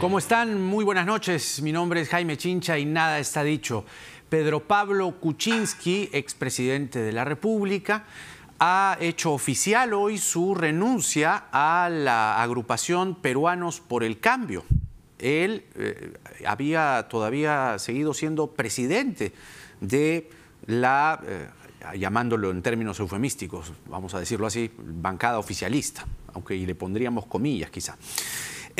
¿Cómo están? Muy buenas noches. Mi nombre es Jaime Chincha y nada está dicho. Pedro Pablo Kuczynski, expresidente de la República, ha hecho oficial hoy su renuncia a la agrupación Peruanos por el Cambio. Él eh, había todavía seguido siendo presidente de la, eh, llamándolo en términos eufemísticos, vamos a decirlo así, bancada oficialista, aunque y le pondríamos comillas quizá.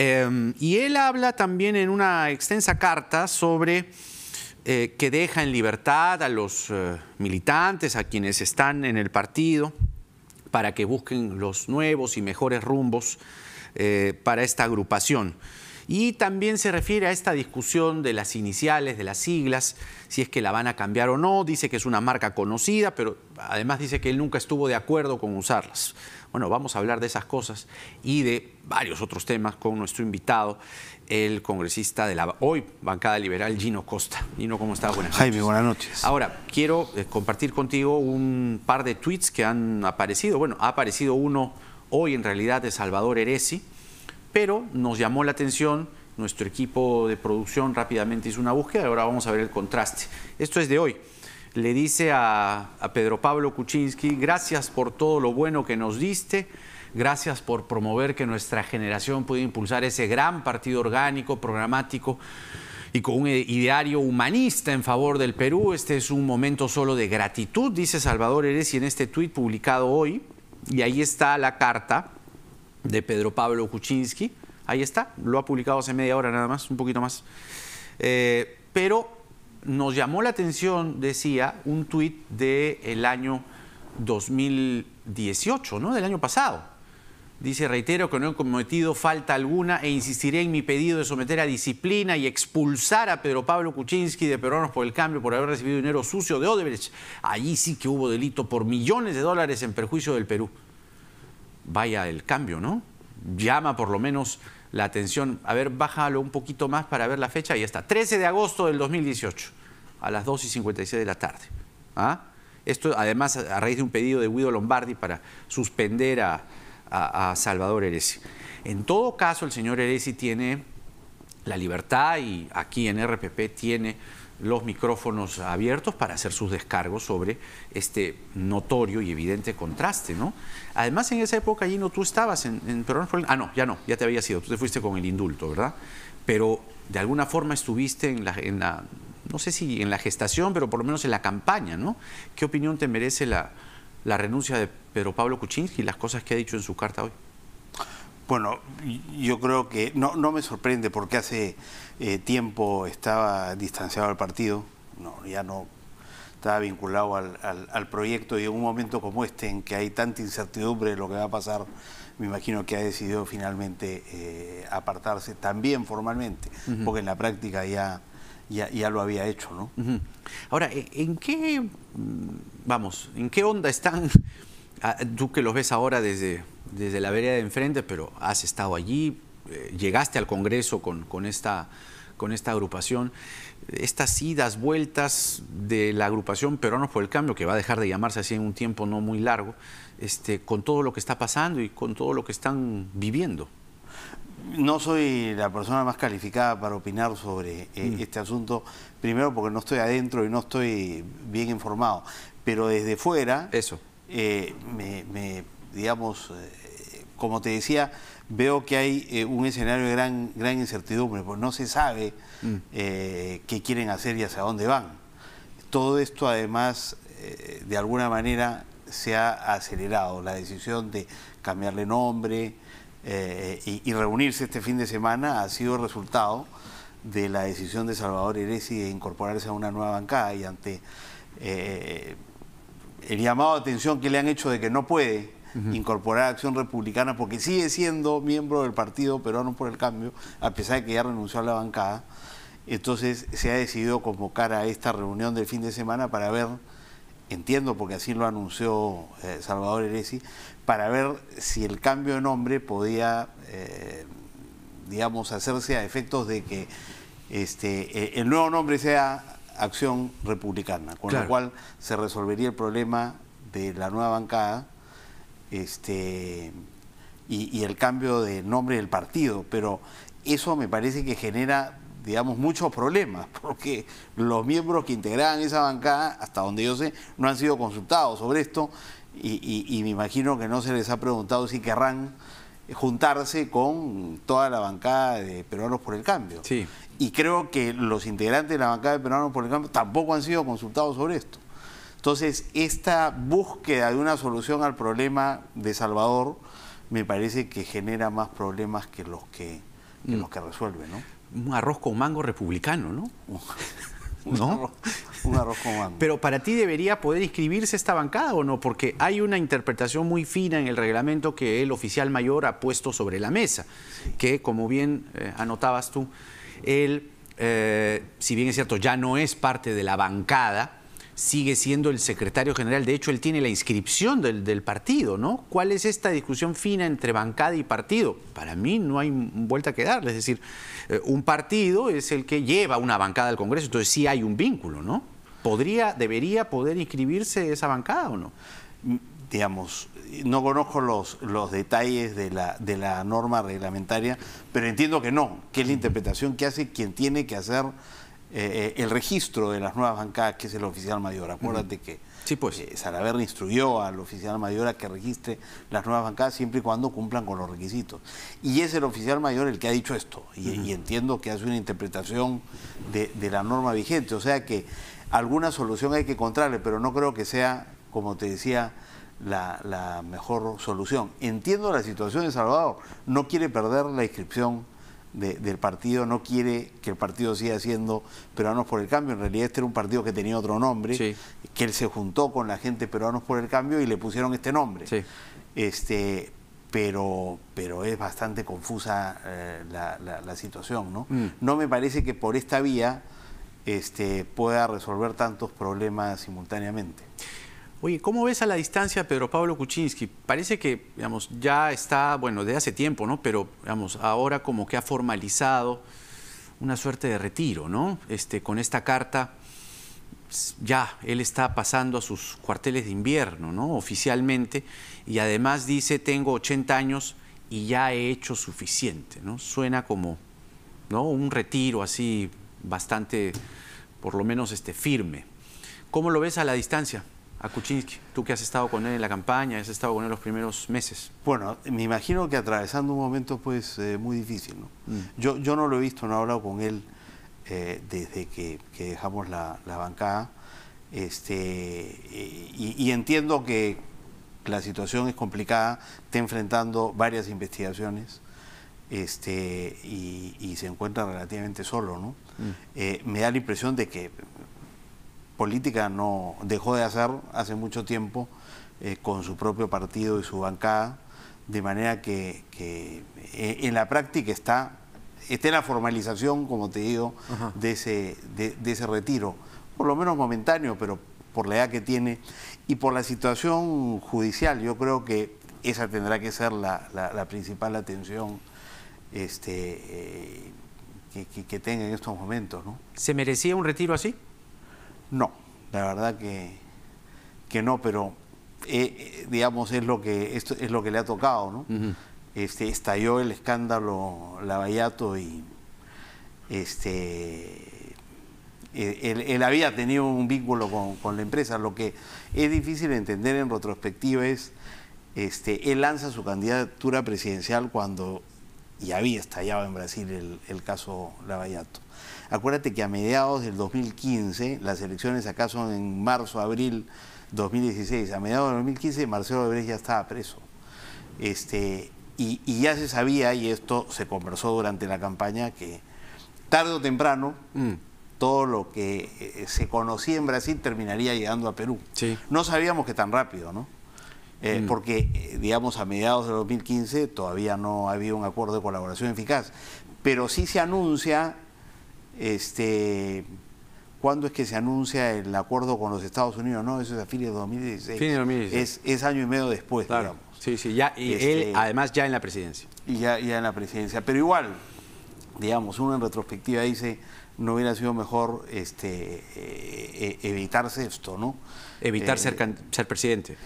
Em, y él habla también en una extensa carta sobre eh, que deja en libertad a los eh, militantes, a quienes están en el partido, para que busquen los nuevos y mejores rumbos eh, para esta agrupación. Y también se refiere a esta discusión de las iniciales, de las siglas, si es que la van a cambiar o no. Dice que es una marca conocida, pero además dice que él nunca estuvo de acuerdo con usarlas. Bueno, vamos a hablar de esas cosas y de varios otros temas con nuestro invitado, el congresista de la hoy bancada liberal, Gino Costa. Gino, ¿cómo estás? Buenas noches. Jaime, buenas noches. Ahora, quiero eh, compartir contigo un par de tweets que han aparecido. Bueno, ha aparecido uno hoy en realidad de Salvador Eresi, pero nos llamó la atención nuestro equipo de producción rápidamente hizo una búsqueda, ahora vamos a ver el contraste. Esto es de hoy le dice a, Pedro Pablo Kuczynski, gracias por todo lo bueno que nos diste, gracias por promover que nuestra generación pueda impulsar ese gran partido orgánico, programático y con un ideario humanista en favor del Perú. Este es un momento solo de gratitud, dice Salvador Eres, en este tuit publicado hoy, y ahí está la carta de Pedro Pablo Kuczynski, ahí está, lo ha publicado hace media hora nada más, un poquito más. Eh, pero nos llamó la atención, decía, un tuit del año 2018, ¿no? Del año pasado. Dice, reitero que no he cometido falta alguna e insistiré en mi pedido de someter a disciplina y expulsar a Pedro Pablo Kuczynski de Peruanos por el Cambio por haber recibido dinero sucio de Odebrecht. Allí sí que hubo delito por millones de dólares en perjuicio del Perú. Vaya el cambio, ¿no? Llama por lo menos la atención. A ver, bájalo un poquito más para ver la fecha. Ahí está, 13 de agosto del 2018, a las 2 y 56 de la tarde. ¿ah? Esto además a raíz de un pedido de Guido Lombardi para suspender a, Salvador Eresi. En todo caso, el señor Eresi tiene la libertad y aquí en RPP tiene los micrófonos abiertos para hacer sus descargos sobre este notorio y evidente contraste, ¿no? Además, en esa época, allí no tú estabas en, Perón... Ah, no, ya no, ya te había sido, tú te fuiste con el indulto, ¿verdad? Pero de alguna forma estuviste en la, no sé si en la gestación, pero por lo menos en la campaña, ¿no? ¿Qué opinión te merece la, la renuncia de Pedro Pablo Kuczynski y las cosas que ha dicho en su carta hoy? Bueno, yo creo que no, no me sorprende porque hace eh, tiempo estaba distanciado del partido, no, ya no estaba vinculado al, proyecto y en un momento como este en que hay tanta incertidumbre de lo que va a pasar, me imagino que ha decidido finalmente eh, apartarse también formalmente, porque en la práctica ya, ya, lo había hecho. ¿no? Ahora, ¿en qué, vamos, en qué onda están Ah, tú que los ves ahora desde, desde la vereda de enfrente, pero has estado allí, eh, llegaste al Congreso con, con, esta, con esta agrupación, estas idas, vueltas de la agrupación Peruanos por el Cambio, que va a dejar de llamarse así en un tiempo no muy largo, este, con todo lo que está pasando y con todo lo que están viviendo. No soy la persona más calificada para opinar sobre eh, mm. este asunto, primero porque no estoy adentro y no estoy bien informado, pero desde fuera... Eso eh, me, digamos, eh, como te decía, veo que hay eh, un escenario de gran, gran incertidumbre, porque no se sabe mm. qué quieren hacer y hacia dónde van. Todo esto además, de alguna manera, se ha acelerado, la decisión de cambiarle nombre y, reunirse este fin de semana ha sido resultado de la decisión de Salvador Eresi de incorporarse a una nueva bancada y ante el llamado de atención que le han hecho de que no puede incorporar a Acción Republicana porque sigue siendo miembro del Partido Peruano por el Cambio, a pesar de que ya renunció a la bancada. Entonces se ha decidido convocar a esta reunión del fin de semana para ver, entiendo porque así lo anunció eh, Salvador Heresi, para ver si el cambio de nombre podía, eh, digamos, hacerse a efectos de que este, eh, el nuevo nombre sea acción republicana, con lo cual se resolvería el problema de la nueva bancada este, y, el cambio de nombre del partido, pero eso me parece que genera digamos, muchos problemas, porque los miembros que integraban esa bancada, hasta donde yo sé, no han sido consultados sobre esto y, me imagino que no se les ha preguntado si querrán juntarse con toda la bancada de Peruanos por el Cambio. Sí y creo que los integrantes de la bancada de Peruanos por el tampoco han sido consultados sobre esto. Entonces, esta búsqueda de una solución al problema de Salvador me parece que genera más problemas que los que, que mm. resuelve, ¿no? Un arroz con mango republicano, ¿no? un, Arroz, con mango. Pero para ti debería poder inscribirse esta bancada o no, porque hay una interpretación muy fina en el reglamento que el oficial mayor ha puesto sobre la mesa, que como bien eh, anotabas tú, él, eh, si bien es cierto, ya no es parte de la bancada, sigue siendo el secretario general. De hecho, él tiene la inscripción del, partido, ¿no? ¿Cuál es esta discusión fina entre bancada y partido? Para mí no hay vuelta que darle. Es decir, eh, un partido es el que lleva una bancada al Congreso, entonces sí hay un vínculo, ¿no? ¿Podría, debería poder inscribirse esa bancada o no? Mm, digamos, no conozco los, los detalles de la, de la norma reglamentaria, pero entiendo que no, que es la interpretación que hace quien tiene que hacer eh, eh, el registro de las nuevas bancadas, que es el oficial mayor. Acuérdate que sí, pues. Eh, instruyó al oficial mayor a que registre las nuevas bancadas siempre y cuando cumplan con los requisitos. Y es el oficial mayor el que ha dicho esto, y, entiendo que hace una interpretación de, de, la norma vigente. O sea que alguna solución hay que encontrarle, pero no creo que sea, como te decía, la, mejor solución. Entiendo la situación de Salvador, no quiere perder la inscripción del partido, no quiere que el partido siga siendo Peruanos por el Cambio. En realidad este era un partido que tenía otro nombre, que él se juntó con la gente Peruanos por el Cambio y le pusieron este nombre. Este, pero, pero es bastante confusa eh, la, situación. ¿no? Mm. no me parece que por esta vía este, pueda resolver tantos problemas simultáneamente. Oye, ¿cómo ves a la distancia Pedro Pablo Kuczynski? Parece que, digamos, ya está, bueno, de hace tiempo, ¿no? Pero, vamos, ahora como que ha formalizado una suerte de retiro, ¿no? Este, con esta carta, pues, ya él está pasando a sus cuarteles de invierno, ¿no? Oficialmente, y además dice, tengo 80 años y ya he hecho suficiente, ¿no? Suena como, ¿no? Un retiro así bastante, por lo menos, este, firme. ¿Cómo lo ves a la distancia? a Kuczynski? Tú que has estado con él en la campaña, has estado con él los primeros meses. Bueno, me imagino que atravesando un momento pues eh, muy difícil. ¿no? Mm. Yo, yo no lo he visto, no he hablado con él eh, desde que, dejamos la, bancada. Este, y, entiendo que la situación es complicada, está enfrentando varias investigaciones este, y, se encuentra relativamente solo. ¿no? Mm. Eh, me da la impresión de que política no dejó de hacer hace mucho tiempo eh, con su propio partido y su bancada, de manera que, eh, en la práctica está, está la formalización, como te digo, de ese, de, ese retiro, por lo menos momentáneo, pero por la edad que tiene y por la situación judicial. Yo creo que esa tendrá que ser la, principal atención este, eh, que, que tenga en estos momentos. ¿no? ¿Se merecía un retiro así? No, la verdad que, que no, pero eh, eh, digamos es lo que esto es lo que le ha tocado, ¿no? Este, estalló el escándalo Lavallato y este eh, él, había tenido un vínculo con, la empresa. Lo que es difícil entender en retrospectiva es este, él lanza su candidatura presidencial cuando ya había estallado en Brasil el, el caso Lavallato. Acuérdate que a mediados del 2015, las elecciones acá son en marzo, abril 2016, a mediados del 2015 Marcelo Ebrez ya estaba preso. Este, y, ya se sabía, y esto se conversó durante la campaña, que tarde o temprano mm. todo lo que eh, se conocía en Brasil terminaría llegando a Perú. No sabíamos que tan rápido, ¿no? Eh, mm. Porque, eh, digamos, a mediados del 2015 todavía no había un acuerdo de colaboración eficaz. Pero sí se anuncia este, ¿Cuándo es que se anuncia el acuerdo con los Estados Unidos? No, eso es a fines de 2016. de 2016. Es, año y medio después, digamos. Sí, sí, ya, y él este, además ya en la presidencia. Y ya, ya en la presidencia. Pero igual, digamos, uno en retrospectiva dice, no hubiera sido mejor este, eh, eh, evitarse esto, ¿no? Evitar eh, ser, presidente.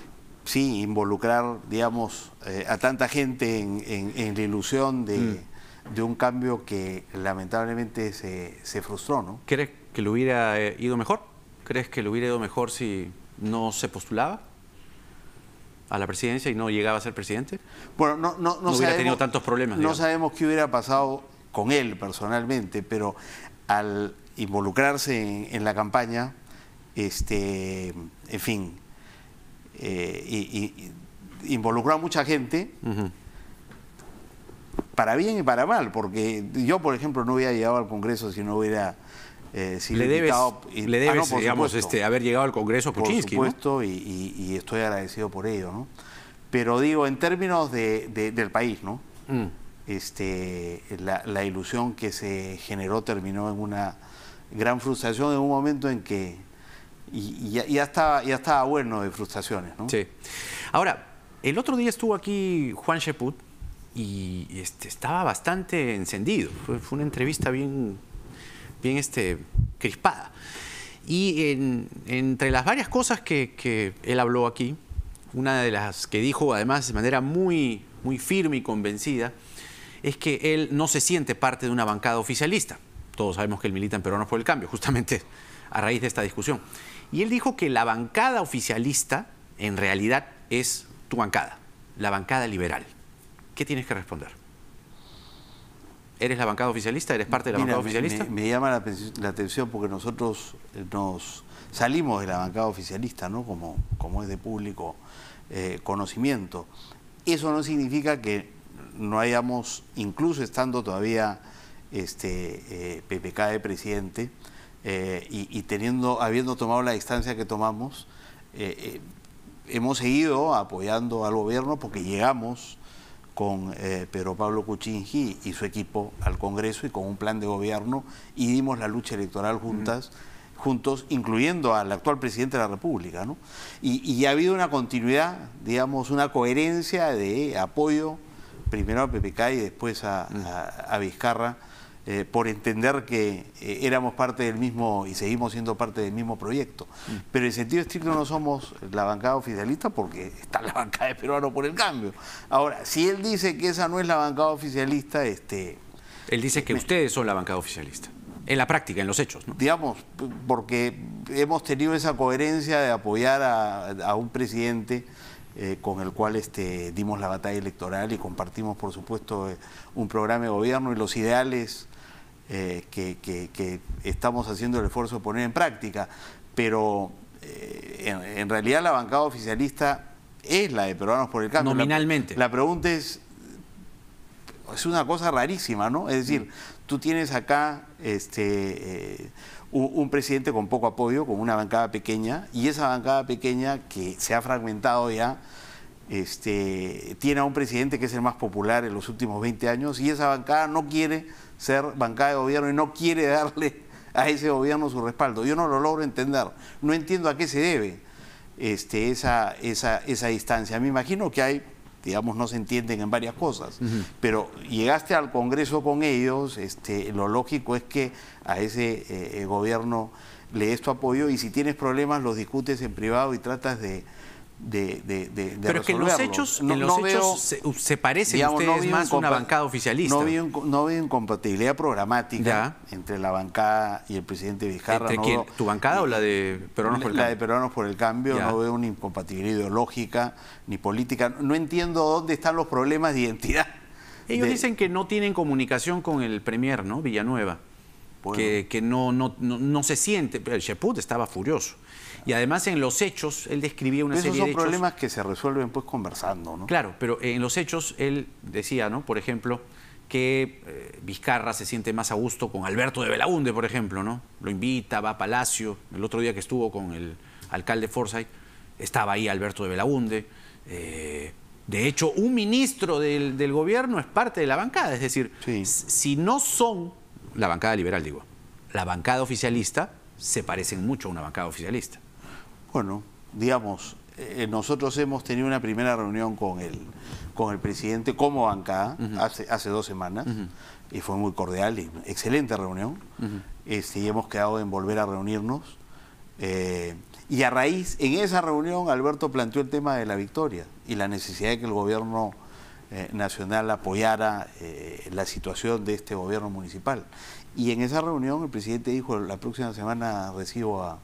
Sí, involucrar, digamos, a tanta gente en, la ilusión de... Mm de un cambio que lamentablemente se, se frustró, ¿no? ¿Crees que le hubiera eh, ido mejor? ¿Crees que le hubiera ido mejor si no se postulaba? a la presidencia y no llegaba a ser presidente? Bueno, no, no, no, no hubiera sabemos, tenido tantos problemas. No sabemos qué hubiera pasado con él personalmente, pero al involucrarse en, la campaña, este, en fin, eh, involucró a mucha gente para bien y para mal, porque yo, por ejemplo, no hubiera llegado al Congreso si no hubiera eh, si le, debes, le ah, este, haber llegado al Congreso Por supuesto, y, estoy agradecido por ello, ¿no? Pero digo, en términos de, del país, ¿no? Mm. Este, la, ilusión que se generó terminó en una gran frustración en un momento en que ya, ya, estaba, ya estaba bueno de frustraciones, ¿no? Sí. Ahora, el otro día estuvo aquí Juan Sheput, y este, estaba bastante encendido. Fue, una entrevista bien, bien este, crispada. Y entre las varias cosas que, él habló aquí, una de las que dijo además de manera muy, muy firme y convencida, es que él no se siente parte de una bancada oficialista. Todos sabemos que él milita en Peruanos por el Cambio, justamente a raíz de esta discusión. Y él dijo que la bancada oficialista en realidad es tu bancada, la bancada liberal. ¿qué tienes que responder? ¿Eres la bancada oficialista? ¿Eres parte de la bancada oficialista? Me, llama la, atención porque nosotros eh, nos salimos de la bancada oficialista, ¿no? Como, como es de público eh, conocimiento. Eso no significa que no hayamos, incluso estando todavía este, eh, PPK de presidente y, y, teniendo, habiendo tomado la distancia que tomamos, hemos seguido apoyando al gobierno porque llegamos con eh, Pedro Pablo Cuchinji y su equipo al Congreso y con un plan de gobierno y dimos la lucha electoral juntas. juntos, incluyendo al actual presidente de la República. ¿no? Y, ha habido una continuidad, digamos, una coherencia de apoyo, primero a PPK y después a Vizcarra, eh, por entender que eh, éramos parte del mismo y seguimos siendo parte del mismo proyecto. Mm. Pero en sentido estricto no somos la bancada oficialista porque está la bancada de Peruano por el Cambio. Ahora, si él dice que esa no es la bancada oficialista, este... Él dice que ustedes son la bancada oficialista. En la práctica, en los hechos, Digamos, porque hemos tenido esa coherencia de apoyar a, un presidente eh, con el cual este, dimos la batalla electoral y compartimos, por supuesto, un programa de gobierno y los ideales eh, que, estamos haciendo el esfuerzo de poner en práctica. Pero eh, en, realidad la bancada oficialista es la de Peruanos por el Cambio. Nominalmente. La, pregunta es, es una cosa rarísima, ¿no? Es decir, mm. tú tienes acá este, eh, un, presidente con poco apoyo, con una bancada pequeña, y esa bancada pequeña que se ha fragmentado ya, este, tiene a un presidente que es el más popular en los últimos 20 años, y esa bancada no quiere ser bancada de gobierno y no quiere darle a ese gobierno su respaldo. Yo no lo logro entender. No entiendo a qué se debe este, esa, esa, distancia. Me imagino que hay digamos, no se entienden en varias cosas. Pero llegaste al Congreso con ellos, este, lo lógico es que a ese eh, eh, gobierno le des tu apoyo y si tienes problemas los discutes en privado y tratas de, de, de, de Pero es que los hechos, no, veo, se, parece parecen digamos, ustedes más una bancada oficialista. No veo, no veo incompatibilidad programática entre la bancada y el presidente Vizcarra. ¿Tu bancada o la de Peruanos por el Cambio? de Peruanos por el Cambio. No veo una incompatibilidad ideológica ni política. No entiendo dónde están los problemas de identidad. Ellos dicen que no tienen comunicación con el Premier, ¿no? Villanueva que, no, no, se siente. Pero el estaba furioso. Y además en los hechos, él describía una serie de hechos. son problemas que se resuelven pues conversando, ¿no? Claro, pero en los hechos él decía, ¿no? Por ejemplo, que eh, Vizcarra se siente más a gusto con Alberto de Belaunde, por ejemplo, ¿no? Lo invita, va a Palacio. El otro día que estuvo con el alcalde Forsyth, estaba ahí Alberto de Belaunde. Eh, de hecho, un ministro del, gobierno es parte de la bancada. Es decir, si no son la bancada liberal, digo, la bancada oficialista se parecen mucho a una bancada oficialista. Bueno, digamos, eh, nosotros hemos tenido una primera reunión con el, con el presidente como bancada hace, hace dos semanas y fue muy cordial y excelente reunión. Este, y hemos quedado en volver a reunirnos. Eh, y a raíz, en esa reunión, Alberto planteó el tema de la victoria y la necesidad de que el gobierno eh, nacional apoyara eh, la situación de este gobierno municipal. Y en esa reunión el presidente dijo, la próxima semana recibo a,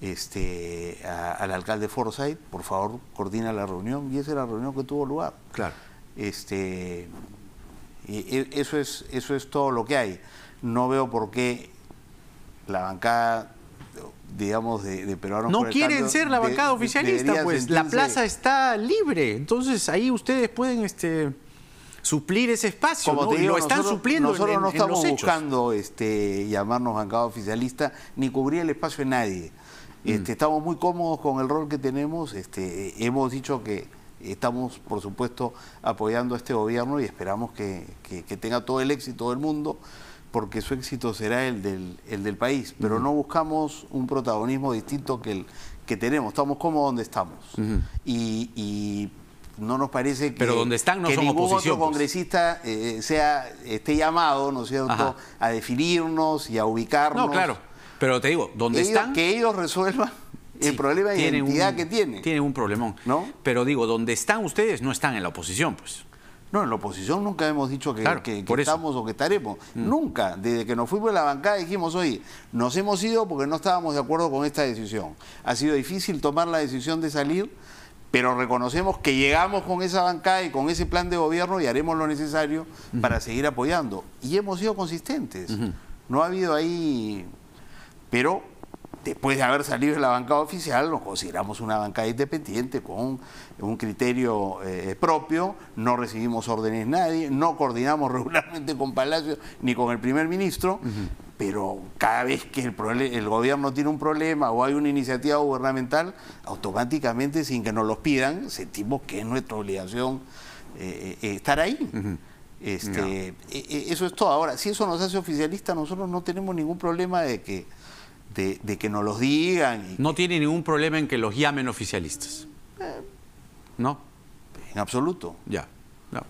este, al alcalde Forsyth, por favor coordina la reunión, y esa es la reunión que tuvo lugar. Claro. Este, eso es, eso es todo lo que hay. No veo por qué la bancada digamos, de, de peruanos. No quieren ser la bancada oficialista, pues la plaza está libre, entonces ahí ustedes pueden este, suplir ese espacio, Como lo nosotros, están supliendo. Nosotros no estamos buscando este, llamarnos bancada oficialista ni cubrir el espacio de nadie. Mm. Este, Estamos muy cómodos con el rol que tenemos, este, eh, hemos dicho que estamos, por supuesto, apoyando a este gobierno y esperamos que, que tenga todo el éxito del mundo porque su éxito será el del, el del país, pero no buscamos un protagonismo distinto que el que tenemos. Estamos como donde estamos. y, no nos parece que, pero ningún otro pues. congresista eh, sea, esté llamado, ¿no a definirnos y a ubicarnos. No, claro. Pero te digo, donde están. Que ellos resuelvan el problema de identidad que tienen. Tienen un problemón. ¿No? Pero digo, donde están ustedes no están en la oposición, pues. No, en la oposición nunca hemos dicho que, estamos o que estaremos. Mm. Nunca. Desde que nos fuimos a la bancada dijimos, oye, nos hemos ido porque no estábamos de acuerdo con esta decisión. Ha sido difícil tomar la decisión de salir, pero reconocemos que llegamos con esa bancada y con ese plan de gobierno y haremos lo necesario para seguir apoyando. Y hemos sido consistentes. No ha habido ahí... Pero después de haber salido de la bancada oficial, nos consideramos una bancada independiente con un criterio eh, propio, no recibimos órdenes nadie, no coordinamos regularmente con Palacio ni con el primer ministro, pero cada vez que el, gobierno tiene un problema o hay una iniciativa gubernamental, automáticamente, sin que nos los pidan, sentimos que es nuestra obligación eh, eh, estar ahí. Este, eso es todo. Ahora, si eso nos hace oficialistas, nosotros no tenemos ningún problema de que de, que nos los digan. no tiene ningún problema en que los llamen oficialistas. Eh. ¿No? En absoluto. Ya.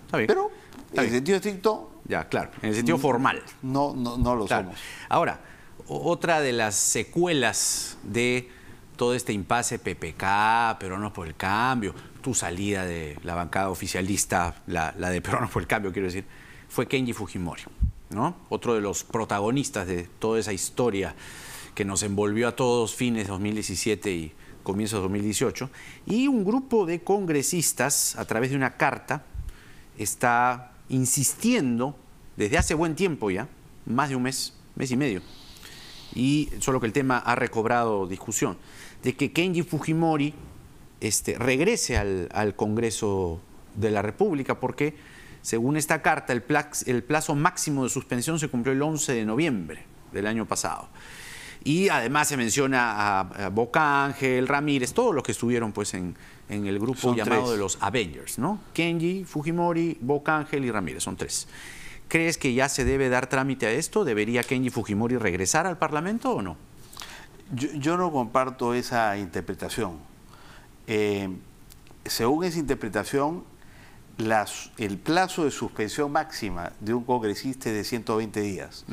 está bien. Pero en el sentido estricto. Ya, claro. En el sentido mm, formal. No, no, no lo somos. Ahora, otra de las secuelas de todo este impasse PPK, Peruanos por el Cambio, tu salida de la bancada oficialista, la, de Perónos por el Cambio, quiero decir, fue Kenji Fujimori, ¿no? Otro de los protagonistas de toda esa historia que nos envolvió a todos fines de 2017 y comienzos de 2018, y un grupo de congresistas, a través de una carta, está insistiendo desde hace buen tiempo ya, más de un mes, mes y medio, y solo que el tema ha recobrado discusión, de que Kenji Fujimori este, regrese al, al Congreso de la República, porque según esta carta, el plazo máximo de suspensión se cumplió el 11 de noviembre del año pasado. Y además se menciona a, Bocángel, Ramírez, todos los que estuvieron pues en, el grupo llamado de los Avengers, ¿no? Kenji, Fujimori, Bocángel y Ramírez, son tres. ¿Crees que ya se debe dar trámite a esto? ¿Debería Kenji Fujimori regresar al Parlamento o no? Yo, no comparto esa interpretación. Eh, según esa interpretación, el plazo de suspensión máxima de un congresista es de 120 días,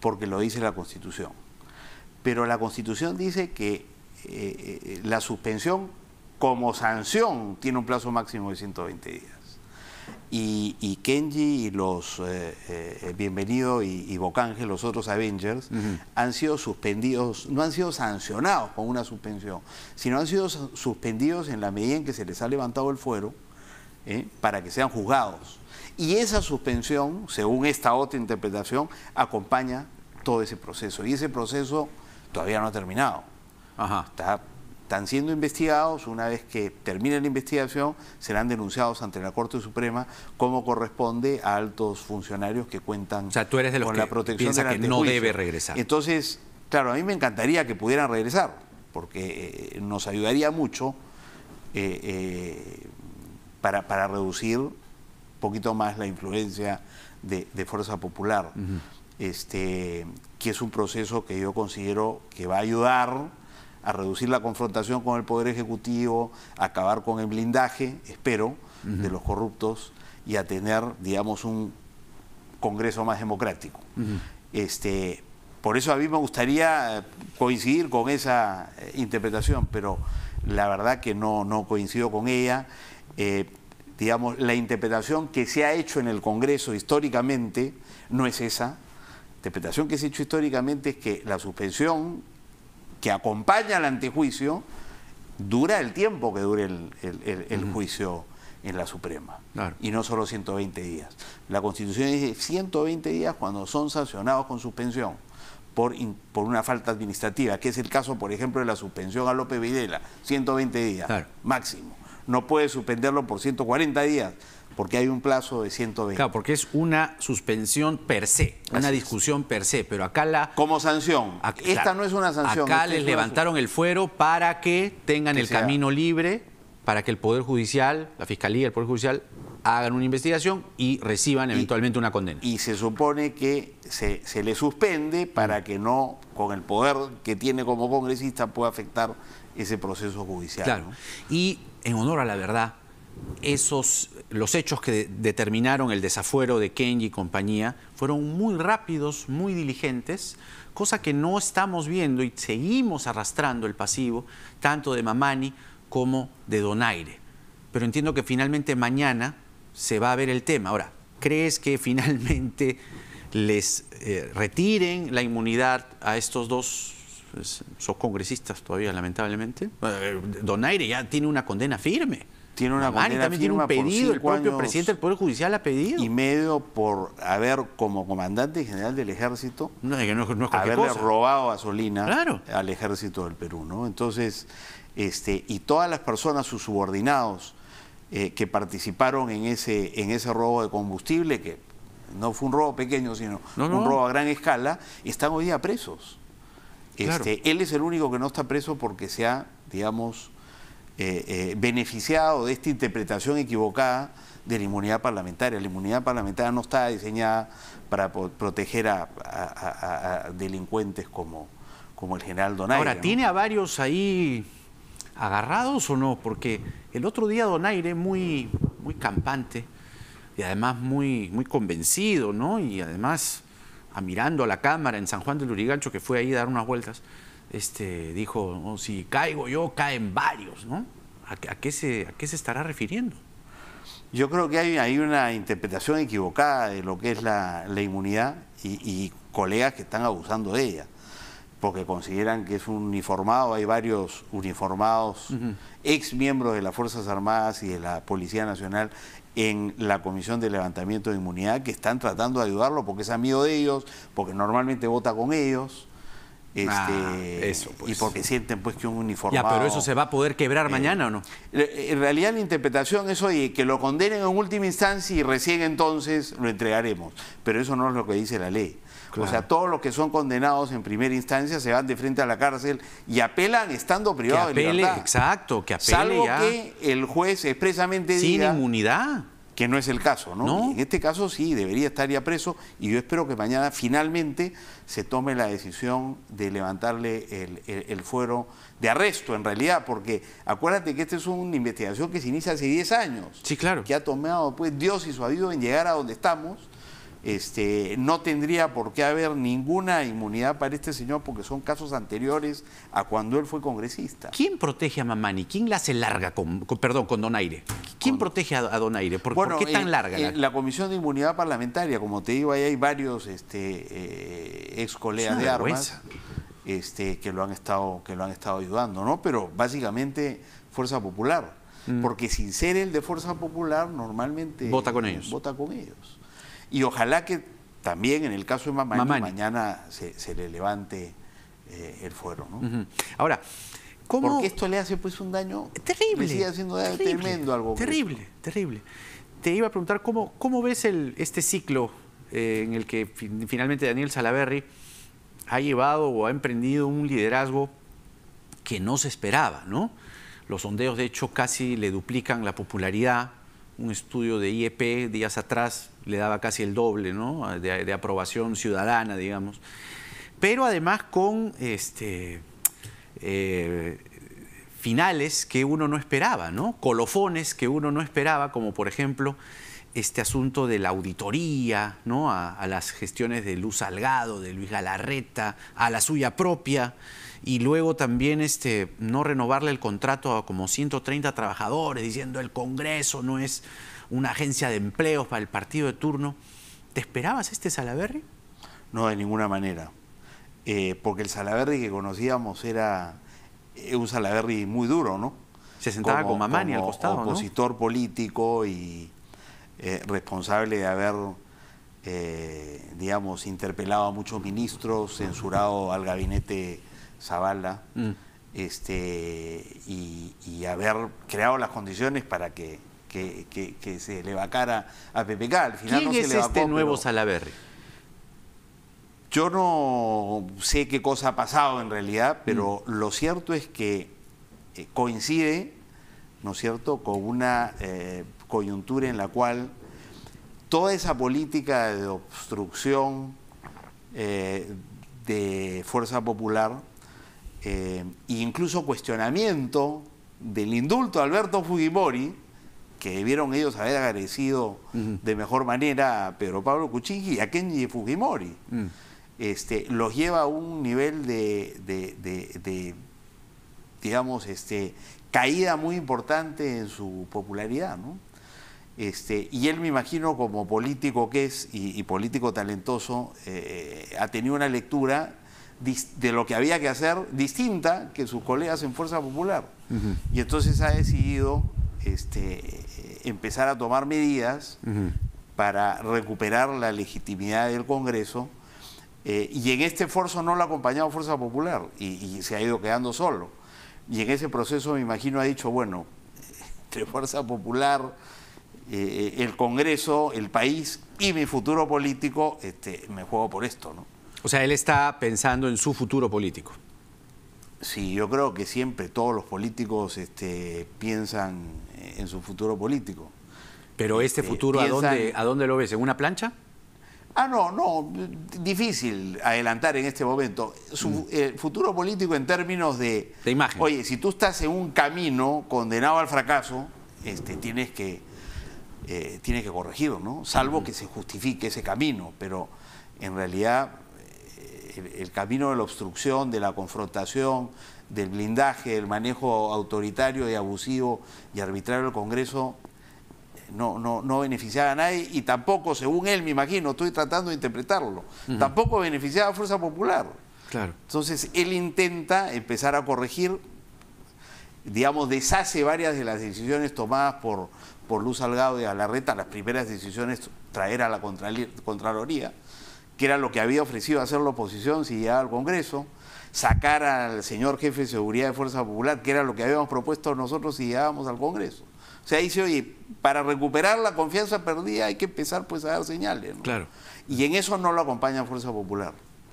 porque lo dice la Constitución pero la Constitución dice que eh, eh, la suspensión como sanción tiene un plazo máximo de 120 días. Y, Kenji y los Bienvenidos eh, Bienvenido y, y los otros Avengers, han sido suspendidos, no han sido sancionados con una suspensión, sino han sido suspendidos en la medida en que se les ha levantado el fuero para que sean juzgados. Y esa suspensión, según esta otra interpretación, acompaña todo ese proceso. Y ese proceso todavía no ha terminado. están siendo investigados, una vez que termine la investigación, serán denunciados ante la Corte Suprema como corresponde a altos funcionarios que cuentan o sea, tú eres de los con que la protección piensa que no debe regresar. Entonces, claro, a mí me encantaría que pudieran regresar, porque eh, nos ayudaría mucho eh, eh, para, para reducir un poquito más la influencia de, Fuerza Popular este, que es un proceso que yo considero que va a ayudar a reducir la confrontación con el Poder Ejecutivo, acabar con el blindaje, espero, de los corruptos y a tener, digamos, un Congreso más democrático. este, por eso a mí me gustaría eh, coincidir con esa eh, interpretación, pero la verdad que no, coincido con ella. Eh, digamos, la interpretación que se ha hecho en el Congreso históricamente no es esa, interpretación que se ha hecho históricamente es que la suspensión que acompaña al antejuicio dura el tiempo que dure el, juicio en la Suprema. Y no solo 120 días. La Constitución dice 120 días cuando son sancionados con suspensión por, una falta administrativa, que es el caso, por ejemplo, de la suspensión a López Videla, 120 días máximo. No puede suspenderlo por 140 días porque hay un plazo de 120. Claro, porque es una suspensión per se, una discusión per se, pero acá la... Como sanción. esta no es una sanción. Acá les levantaron el fuero para que tengan el camino libre, para que el Poder Judicial, la Fiscalía, el Poder Judicial hagan una investigación y reciban eventualmente una condena. Y se supone que se, se le suspende para mm. que no, con el poder que tiene como congresista, pueda afectar ese proceso judicial. Claro. Y en honor a la verdad, esos, los hechos que determinaron el desafuero de Kenji y compañía fueron muy rápidos, muy diligentes, cosa que no estamos viendo y seguimos arrastrando el pasivo tanto de Mamani como de Donaire. Pero entiendo que finalmente mañana se va a ver el tema. Ahora, ¿crees que finalmente les eh, retiren la inmunidad a estos dos pues, son congresistas todavía, lamentablemente. Eh, Donaire ya tiene una condena firme tiene una ah, y también tiene un pedido, el propio presidente del Poder Judicial ha pedido. Y medio por haber, como comandante general del ejército, no, que no, haberle robado gasolina al ejército del Perú, ¿no? Entonces, este, y todas las personas, sus subordinados, eh, que participaron en ese, en ese robo de combustible, que no fue un robo pequeño, sino un robo a gran escala, están hoy día presos. Este, él es el único que no está preso porque se ha, digamos, eh, eh, beneficiado de esta interpretación equivocada de la inmunidad parlamentaria. La inmunidad parlamentaria no está diseñada para proteger a, delincuentes como, como el general Donaire. Ahora, ¿tiene a varios ahí agarrados o no? Porque el otro día Donaire, muy, muy campante y además muy, muy convencido, ¿no? Y además ah, mirando a la cámara en San Juan del Lurigancho, que fue ahí a dar unas vueltas, este, dijo, oh, si caigo yo, caen varios, ¿no? ¿A, qué se, estará refiriendo? Yo creo que hay, una interpretación equivocada de lo que es la, inmunidad y, colegas que están abusando de ella, porque consideran que es un uniformado, hay varios uniformados, ex miembros de las Fuerzas Armadas y de la Policía Nacional en la Comisión de Levantamiento de Inmunidad que están tratando de ayudarlo porque es amigo de ellos, porque normalmente vota con ellos. Ah, este, pues. Y porque sienten pues que un uniforme Ya, pero eso se va a poder quebrar eh, mañana o no? Eh, en realidad la interpretación es, oye, que lo condenen en última instancia y recién entonces lo entregaremos. Pero eso no es lo que dice la ley. O sea, todos los que son condenados en primera instancia se van de frente a la cárcel y apelan estando privados de libertad. Exacto, que apele Salvo que el juez expresamente diga... Sin inmunidad que no es el caso, ¿no? En este caso sí, debería estar ya preso y yo espero que mañana finalmente se tome la decisión de levantarle el, fuero de arresto, en realidad, porque acuérdate que esta es una investigación que se inicia hace 10 años. Sí, claro. Que ha tomado pues Dios y su ayuda en llegar a donde estamos este, no tendría por qué haber ninguna inmunidad para este señor porque son casos anteriores a cuando él fue congresista. ¿Quién protege a Mamani? ¿Quién la hace larga con, perdón, con Donaire? ¿Quién protege a, Donaire? ¿Por, qué tan larga? la... Comisión de Inmunidad Parlamentaria, como te digo, ahí hay varios este, eh, ex colegas de armas este, que, lo han estado, que lo han estado ayudando, ¿no? Pero básicamente Fuerza Popular. Mm. Porque sin ser el de Fuerza Popular, normalmente. Vota con ellos. Vota con ellos. Y ojalá que también en el caso de Mamani, mañana se, le levante eh, el fuero. ¿no? Ahora, ¿cómo... Porque esto le hace pues un daño terrible. sigue haciendo daño terrible, tremendo algo. Terrible, terrible. Te iba a preguntar cómo, cómo ves este ciclo eh, en el que finalmente Daniel Salaverry ha llevado o ha emprendido un liderazgo que no se esperaba, ¿no? Los sondeos, de hecho, casi le duplican la popularidad un estudio de IEP días atrás le daba casi el doble de, aprobación ciudadana, digamos. Pero además con este, eh, finales que uno no esperaba, colofones que uno no esperaba, como por ejemplo este asunto de la auditoría a, a las gestiones de Luz Salgado, de Luis Galarreta, a la suya propia y luego también este, no renovarle el contrato a como 130 trabajadores, diciendo el Congreso no es una agencia de empleos para el partido de turno. ¿Te esperabas este Salaverry? No, de ninguna manera. Eh, porque el Salaverry que conocíamos era eh, un Salaverry muy duro, ¿no? Se sentaba como, con Mamani al costado. Opositor político y eh, responsable de haber, digamos, interpelado a muchos ministros, censurado al gabinete Zavala, mm. este, y, haber creado las condiciones para que, se le vacara a PPK. Al final ¿Quién no se es le este nuevo Salaverri? Yo no sé qué cosa ha pasado en realidad, pero mm. lo cierto es que eh, coincide, ¿no es cierto?, con una eh, coyuntura en la cual toda esa política de obstrucción eh, de fuerza popular eh, incluso cuestionamiento del indulto a Alberto Fujimori, que debieron ellos haber agradecido de mejor manera a Pedro Pablo Kuczynski y a Kenji Fujimori, mm. este, los lleva a un nivel de, digamos, este, caída muy importante en su popularidad, Este, y él me imagino como político que es y, político talentoso, eh, ha tenido una lectura de lo que había que hacer, distinta que sus colegas en Fuerza Popular. Y entonces ha decidido este, eh, empezar a tomar medidas para recuperar la legitimidad del Congreso. Eh, y en este esfuerzo no lo ha acompañado Fuerza Popular y, se ha ido quedando solo. Y en ese proceso, me imagino, ha dicho, bueno, entre Fuerza Popular, eh, el Congreso, el país y mi futuro político, este, me juego por esto, ¿no? O sea, él está pensando en su futuro político. Sí, yo creo que siempre todos los políticos este, piensan en su futuro político. Pero este, este futuro, ¿a, dónde, ¿a dónde lo ves? ¿En una plancha? Ah, no, no, difícil adelantar en este momento. Su mm. eh, futuro político en términos de... De imagen. Oye, si tú estás en un camino condenado al fracaso, este, mm. tienes, que, eh, que corregirlo, ¿no? Salvo mm. que se justifique ese camino, pero en realidad el, camino de la obstrucción, de la confrontación, del blindaje, del manejo autoritario y abusivo y arbitrario del Congreso no, beneficiaba a nadie y tampoco, según él, me imagino, estoy tratando de interpretarlo, tampoco beneficiaba a Fuerza Popular. Claro. Entonces, él intenta empezar a corregir, digamos, deshace varias de las decisiones tomadas por, por Luz Salgado y Alarreta, las primeras decisiones traer a la Contraloría que era lo que había ofrecido hacer la oposición si llegaba al Congreso, sacar al señor jefe de seguridad de Fuerza Popular, que era lo que habíamos propuesto nosotros si llegábamos al Congreso. O sea, dice, oye, para recuperar la confianza perdida hay que empezar pues a dar señales. Claro. Y en eso no lo acompaña Fuerza Popular.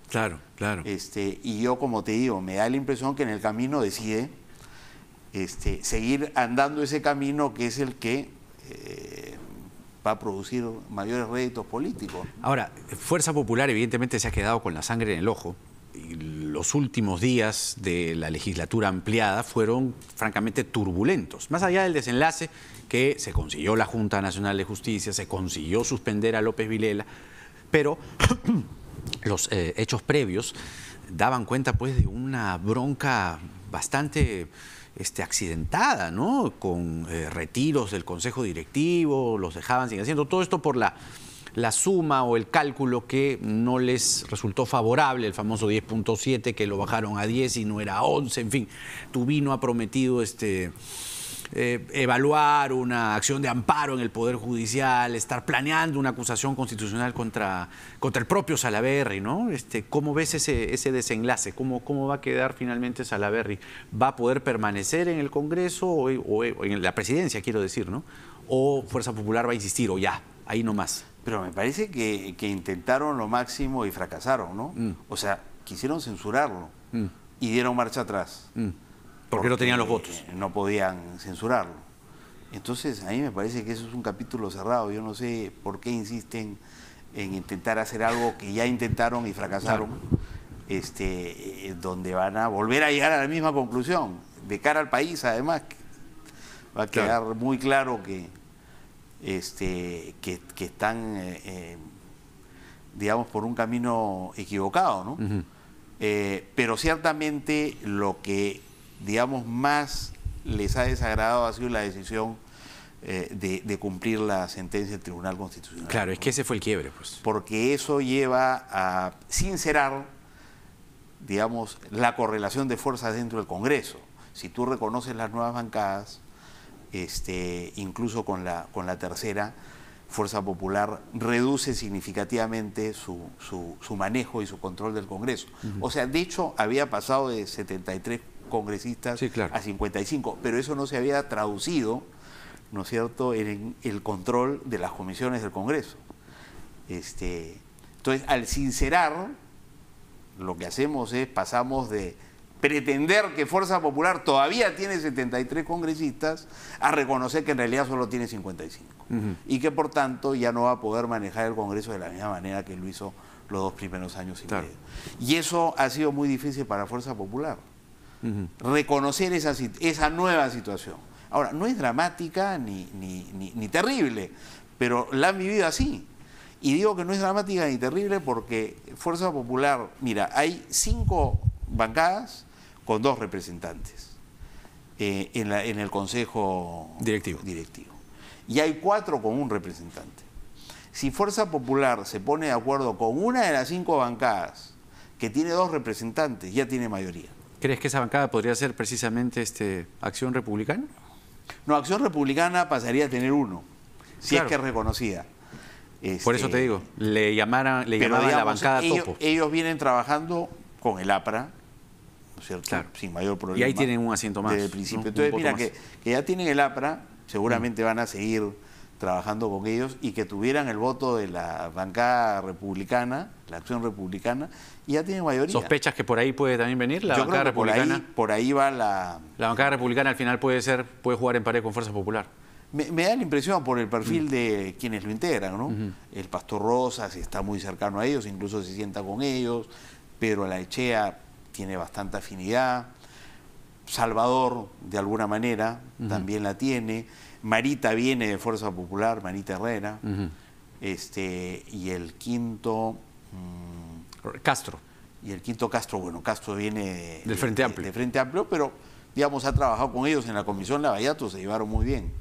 Claro, claro. Este, y yo, como te digo, me da la impresión que en el camino decide este, seguir andando ese camino que es el que eh, va a producir mayores réditos políticos. Ahora, Fuerza Popular evidentemente se ha quedado con la sangre en el ojo. Y los últimos días de la legislatura ampliada fueron francamente turbulentos. Más allá del desenlace que se consiguió la Junta Nacional de Justicia, se consiguió suspender a López Vilela, pero los eh, hechos previos daban cuenta pues de una bronca bastante este, accidentada, ¿no? Con eh, retiros del consejo directivo, los dejaban sin haciendo todo esto por la, la suma o el cálculo que no les resultó favorable, el famoso 10.7, que lo bajaron a 10 y no era 11, en fin, Tubino ha prometido este eh, evaluar una acción de amparo en el Poder Judicial, estar planeando una acusación constitucional contra, contra el propio Salaverry, ¿no? Este, ¿Cómo ves ese, desenlace? ¿Cómo, ¿Cómo va a quedar finalmente Salaverry? ¿Va a poder permanecer en el Congreso o, en la presidencia, quiero decir, ¿no? ¿O Fuerza Popular va a insistir o ya? Ahí nomás. Pero me parece que, intentaron lo máximo y fracasaron, ¿no? Mm. O sea, quisieron censurarlo mm. y dieron marcha atrás. Mm. Porque, no tenían los votos. No podían censurarlo. Entonces, a mí me parece que eso es un capítulo cerrado. Yo no sé por qué insisten en intentar hacer algo que ya intentaron y fracasaron, este, eh, donde van a volver a llegar a la misma conclusión. De cara al país, además, va a quedar muy claro que, este, que, están, eh, eh, digamos, por un camino equivocado, ¿no? pero ciertamente lo que digamos, más les ha desagradado ha sido la decisión eh, de, cumplir la sentencia del Tribunal Constitucional. Claro, es que ese fue el quiebre, pues. Porque eso lleva a sincerar, digamos, la correlación de fuerzas dentro del Congreso. Si tú reconoces las nuevas bancadas, este, incluso con la, con la tercera, Fuerza Popular reduce significativamente su, su, manejo y su control del Congreso. O sea, de hecho, había pasado de 73 congresistas a 55, pero eso no se había traducido, ¿no es cierto?, en el control de las comisiones del Congreso. Este, entonces, al sincerar, lo que hacemos es pasamos de pretender que Fuerza Popular todavía tiene 73 congresistas a reconocer que en realidad solo tiene 55 y que por tanto ya no va a poder manejar el Congreso de la misma manera que lo hizo los dos primeros años y Y eso ha sido muy difícil para Fuerza Popular reconocer esa, esa, nueva situación. Ahora, no es dramática ni, ni, terrible, pero la han vivido así. Y digo que no es dramática ni terrible porque Fuerza Popular, mira, hay cinco bancadas con dos representantes eh, en, en, el Consejo directivo. directivo. Y hay cuatro con un representante. Si Fuerza Popular se pone de acuerdo con una de las cinco bancadas que tiene dos representantes, ya tiene mayoría. ¿Crees que esa bancada podría ser precisamente este, Acción Republicana? No, Acción Republicana pasaría a tener uno, si es que es reconocida. Por eso este, te digo, le llamaran, le llamaban la bancada ellos, topo. Ellos vienen trabajando con el APRA, ¿no es cierto? Sin mayor problema. Y ahí tienen un asiento más. Desde principio. Entonces, mira, que, ya tienen el APRA, seguramente mm. van a seguir trabajando con ellos y que tuvieran el voto de la bancada republicana, la acción republicana, y ya tienen mayoría. ¿Sospechas que por ahí puede también venir la bancada republicana? Por ahí, va la... La bancada republicana al final puede ser, puede jugar en pared con Fuerza Popular. Me, da la impresión por el perfil mm. de quienes lo integran, ¿no? El Pastor Rosa está muy cercano a ellos, incluso se sienta con ellos, pero la Echea tiene bastante afinidad, Salvador de alguna manera también la tiene. Marita viene de Fuerza Popular, Marita Herrera. este, y el quinto. Mm, Castro. Y el quinto Castro, bueno, Castro viene de, del Frente Amplio. De, Frente Amplio, pero digamos, ha trabajado con ellos en la comisión Lavallato, se llevaron muy bien.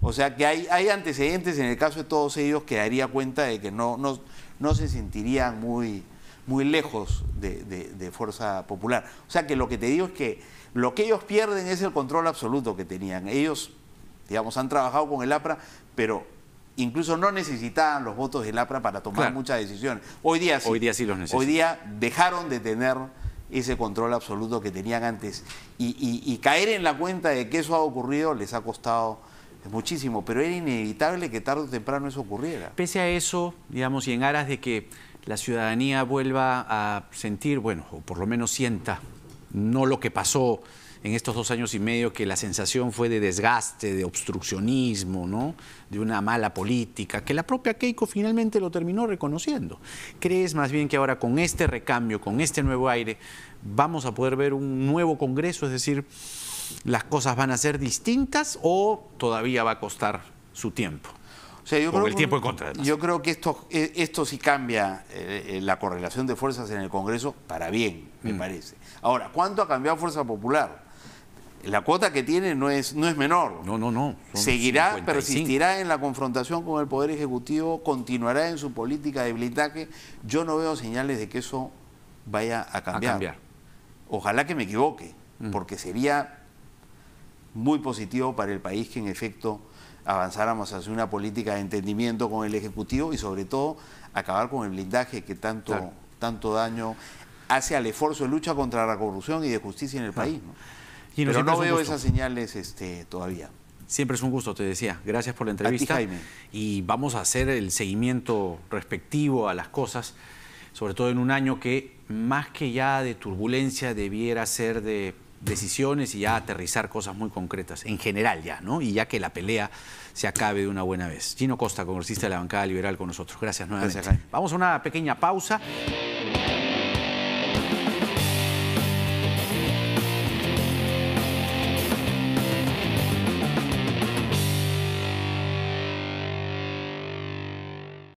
O sea que hay, antecedentes en el caso de todos ellos que daría cuenta de que no, no, se sentirían muy, muy lejos de, de, Fuerza Popular. O sea que lo que te digo es que lo que ellos pierden es el control absoluto que tenían. Ellos digamos, han trabajado con el APRA, pero incluso no necesitaban los votos del APRA para tomar muchas decisiones. Hoy día sí. Hoy día sí los necesitan. Hoy día dejaron de tener ese control absoluto que tenían antes. y, caer en la cuenta de que eso ha ocurrido les ha costado muchísimo, pero era inevitable que tarde o temprano eso ocurriera. Pese a eso, digamos, y en aras de que la ciudadanía vuelva a sentir, bueno, o por lo menos sienta, no lo que pasó en estos dos años y medio que la sensación fue de desgaste, de obstruccionismo, ¿no? de una mala política, que la propia Keiko finalmente lo terminó reconociendo. ¿Crees más bien que ahora con este recambio, con este nuevo aire, vamos a poder ver un nuevo Congreso? Es decir, ¿las cosas van a ser distintas o todavía va a costar su tiempo? O sea, yo creo, el tiempo Yo creo que esto, eh, sí cambia eh, eh, la correlación de fuerzas en el Congreso para bien, me mm. parece. Ahora, ¿cuánto ha cambiado Fuerza Popular? la cuota que tiene no es, no es menor. No, no, no. Seguirá, persistirá en la confrontación con el Poder Ejecutivo, continuará en su política de blindaje. Yo no veo señales de que eso vaya a cambiar. Ojalá que me equivoque, mm. porque sería muy positivo para el país que en efecto avanzáramos hacia una política de entendimiento con el Ejecutivo y sobre todo acabar con el blindaje que tanto, tanto daño hace al esfuerzo de lucha contra la corrupción y de justicia en el país. Pero no veo esas señales este, todavía. Siempre es un gusto, te decía. Gracias por la entrevista. Y vamos a hacer el seguimiento respectivo a las cosas, sobre todo en un año que más que ya de turbulencia debiera ser de decisiones y ya aterrizar cosas muy concretas, en general ya, ¿no? Y ya que la pelea se acabe de una buena vez. Gino Costa, congresista de la bancada liberal con nosotros. Gracias nuevamente. Gracias, Vamos a una pequeña pausa.